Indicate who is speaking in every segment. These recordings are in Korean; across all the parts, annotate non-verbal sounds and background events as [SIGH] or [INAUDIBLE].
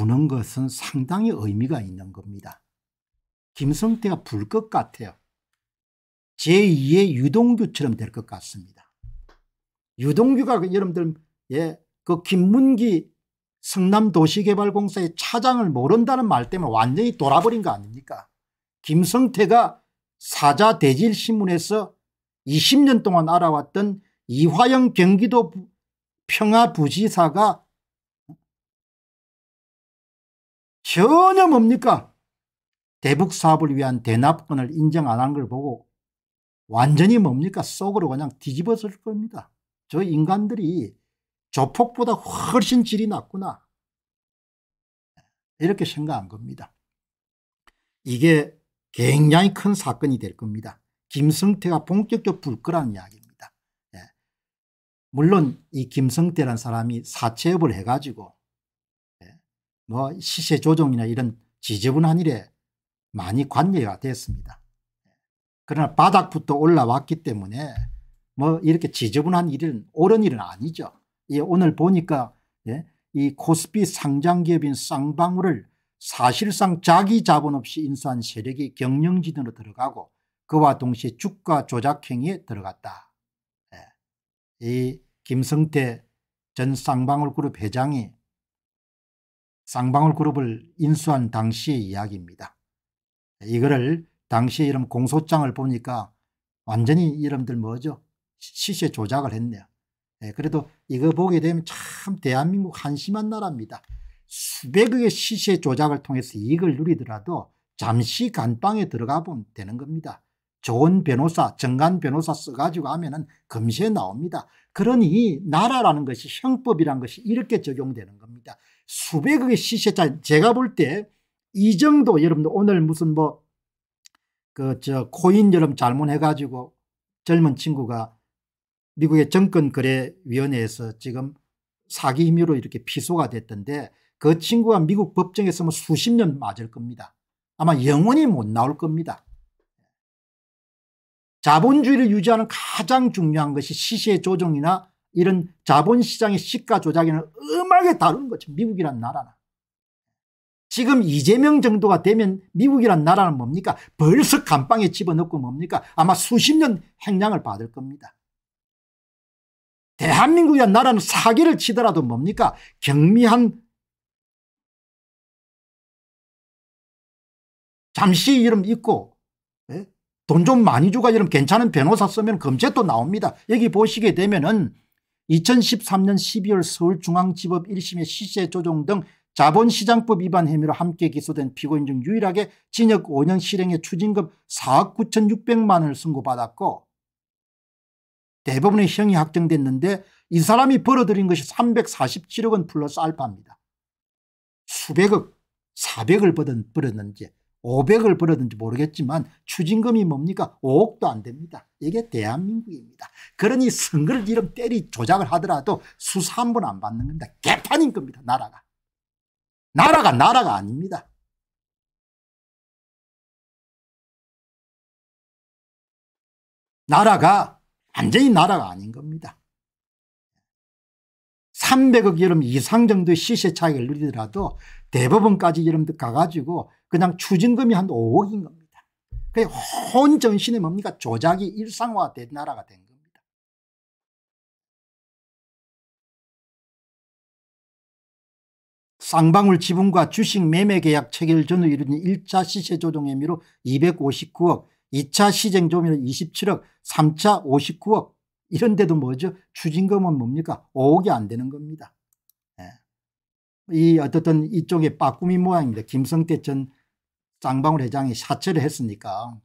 Speaker 1: 부는 것은 상당히 의미가 있는 겁니다. 김성태가 불 것 같아요. 제2의 유동규처럼 될 것 같습니다. 유동규가 그 여러분들 예, 그 김문기 성남도시개발공사의 차장을 모른다는 말 때문에 완전히 돌아버린 거 아닙니까? 김성태가 사자 대질신문에서 20년 동안 알아왔던 이화영 경기도 평화부지사가 전혀 뭡니까 대북 사업을 위한 대납권을 인정 안 한 걸 보고 완전히 뭡니까 속으로 그냥 뒤집어질 겁니다. 저 인간들이 조폭보다 훨씬 질이 낮구나 이렇게 생각한 겁니다. 이게 굉장히 큰 사건이 될 겁니다. 김성태가 본격적 불거란 이야기입니다. 예. 물론 이 김성태란 사람이 사채업을 해가지고 뭐 시세 조정이나 이런 지저분한 일에 많이 관여가 됐습니다. 그러나 바닥부터 올라왔기 때문에 뭐 이렇게 지저분한 일은 옳은 일은 아니죠. 예, 오늘 보니까 예, 이 코스피 상장기업인 쌍방울을 사실상 자기 자본 없이 인수한 세력이 경영진으로 들어가고 그와 동시에 주가 조작 행위에 들어갔다. 예, 이 김성태 전 쌍방울그룹 회장이 쌍방울 그룹을 인수한 당시의 이야기입니다. 이거를 당시의 이름 공소장을 보니까 완전히 이름들 뭐죠? 시세 조작을 했네요. 예, 그래도 이거 보게 되면 참 대한민국 한심한 나라입니다. 수백억의 시세 조작을 통해서 이익을 누리더라도 잠시 간방에 들어가 보면 되는 겁니다. 좋은 변호사, 정관 변호사 써가지고 하면은 금세 나옵니다. 그러니 나라라는 것이 형법이란 것이 이렇게 적용되는 겁니다. 수백억의 시세차 제가 볼 때 이 정도 여러분들 오늘 무슨 뭐 그 저 코인 여러분 잘못해가지고 젊은 친구가 미국의 정권거래위원회에서 지금 사기 혐의로 이렇게 피소가 됐던데 그 친구가 미국 법정에서 뭐 수십 년 맞을 겁니다. 아마 영원히 못 나올 겁니다. 자본주의를 유지하는 가장 중요한 것이 시세 조정이나 이런 자본시장의 시가 조작에는 음악에 다루는 거죠. 미국이란 나라나 지금 이재명 정도가 되면 미국이란 나라는 뭡니까? 벌써 감방에 집어넣고 뭡니까? 아마 수십 년 행량을 받을 겁니다. 대한민국이란 나라는 사기를 치더라도 뭡니까? 경미한 잠시 이름 있고 예? 돈좀 많이 주가 이름 괜찮은 변호사 쓰면 검제 또 나옵니다. 여기 보시게 되면은 2013년 12월 서울중앙지법 1심의 시세 조정 등 자본시장법 위반 혐의로 함께 기소된 피고인 중 유일하게 징역 5년 실행의 추징금 4억 9,600만 원을 선고받았고 대부분의 형이 확정됐는데 이 사람이 벌어들인 것이 347억 원 플러스 알파입니다. 수백억, 400을 벌었는지 500을 벌었는지 모르겠지만 추징금이 뭡니까? 5억도 안 됩니다. 이게 대한민국입니다. 그러니 선거를 이름 때리 조작을 하더라도 수사 한 번 안 받는 겁니다. 개판인 겁니다. 나라가. 나라가 나라가 아닙니다. 나라가 완전히 나라가 아닌 겁니다. 300억 여름 이상 정도의 시세 차익을 누리더라도 대법원까지 여러분들 가가지고 그냥 추징금이 한 5억인 겁니다. 그온 전신에 뭡니까? 조작이 일상화된 나라가 된 겁니다. 쌍방울 지분과 주식 매매 계약 체결 전후 이루어진 1차 시세 조정 혐의로 259억, 2차 시정 조미료 27억, 3차 59억 이런데도 뭐죠? 추징금은 뭡니까? 5억이 안 되는 겁니다. 예. 이 어떻든 이쪽에 빠꾸미 모양인데 김성태 전 쌍방울 회장이 사퇴를 했으니까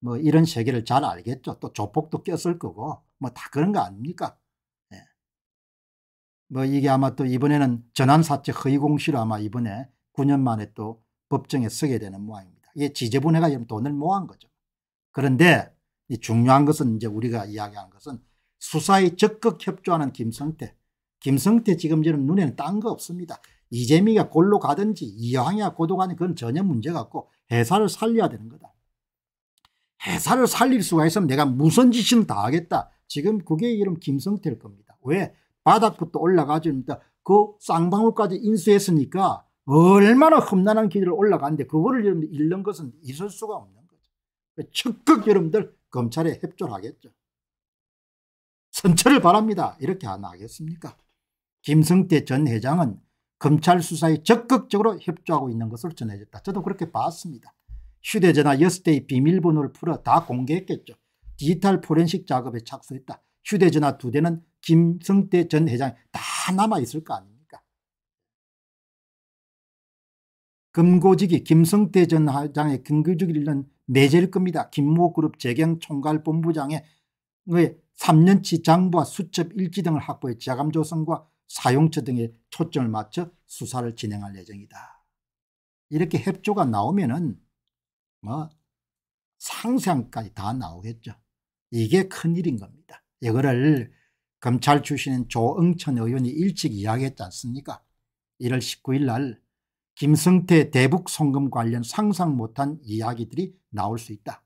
Speaker 1: 뭐 이런 세계를 잘 알겠죠. 또 조폭도 꼈을 거고 뭐 다 그런 거 아닙니까? 예. 뭐 이게 아마 또 이번에는 전환사채 허위공시로 아마 이번에 9년 만에 또 법정에 서게 되는 모양입니다. 이게 지저분해가 돈을 모은 거죠. 그런데 중요한 것은 이제 우리가 이야기한 것은 수사에 적극 협조하는 김성태. 김성태 지금 저는 눈에는 딴 거 없습니다. 이재미가 골로 가든지 이항이가 고도가는 그건 전혀 문제가 없고 회사를 살려야 되는 거다. 회사를 살릴 수가 있으면 내가 무슨 짓이다 하겠다. 지금 그게 이름 김성태일 겁니다. 왜? 바닥부터 올라가지니까 그 쌍방울까지 인수했으니까 얼마나 험난한 길을 올라가는데 그거를 여러분들 잃는 것은 있을 수가 없는 거죠. 적극 여러분들 검찰에 협조하겠죠. 선처를 바랍니다. 이렇게 안 하겠습니까? 김성태 전 회장은 검찰 수사에 적극적으로 협조하고 있는 것으로 전해졌다. 저도 그렇게 봤습니다. 휴대전화 6대의 비밀번호를 풀어 다 공개했겠죠. 디지털 포렌식 작업에 착수했다. 휴대전화 2대는 김성태 전 회장이 다 남아있을 거 아닙니까? 금고직이 김성태 전 회장의 금고을잃는매질일 겁니다. 김모그룹 재경총괄본부장의 3년치 장부와 수첩 일지 등을 확보해 지하감조성과 사용처 등의 초점을 맞춰 수사를 진행할 예정이다. 이렇게 협조가 나오면은 뭐 상상까지 다 나오겠죠. 이게 큰일인 겁니다. 이거를 검찰 출신인 조응천 의원이 일찍 이야기했지 않습니까? 1월 19일 날 김성태 대북 송금 관련 상상 못한 이야기들이 나올 수 있다.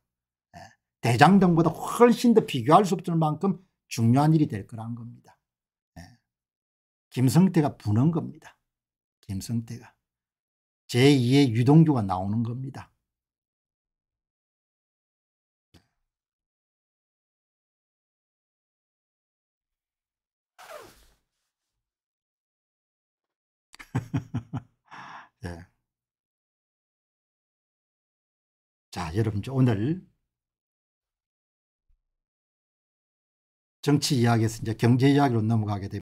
Speaker 1: 예, 대장동보다 훨씬 더 비교할 수 없을 만큼 중요한 일이 될거라 겁니다. 김성태가 부는 겁니다. 김성태가. 제2의 유동규가 나오는 겁니다. 네. [LAUGHS] 자, 여러분 오늘 정치 이야기에서 이제 경제 이야기로 넘어가게 되면